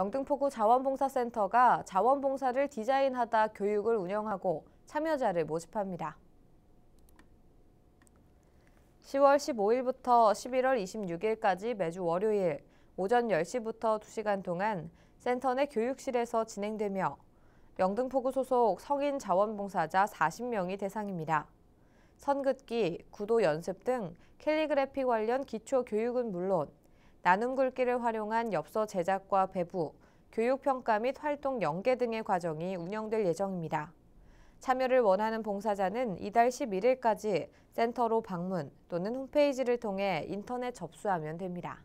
영등포구 자원봉사센터가 자원봉사를 디자인하다 교육을 운영하고 참여자를 모집합니다. 10월 15일부터 11월 26일까지 매주 월요일 오전 10시부터 2시간 동안 센터 내 교육실에서 진행되며 영등포구 소속 성인 자원봉사자 40명이 대상입니다. 선긋기, 구도 연습 등 캘리그래피 관련 기초 교육은 물론 나눔 굵기를 활용한 엽서 제작과 배부, 교육평가 및 활동 연계 등의 과정이 운영될 예정입니다. 참여를 원하는 봉사자는 이달 11일까지 센터로 방문 또는 홈페이지를 통해 인터넷 접수하면 됩니다.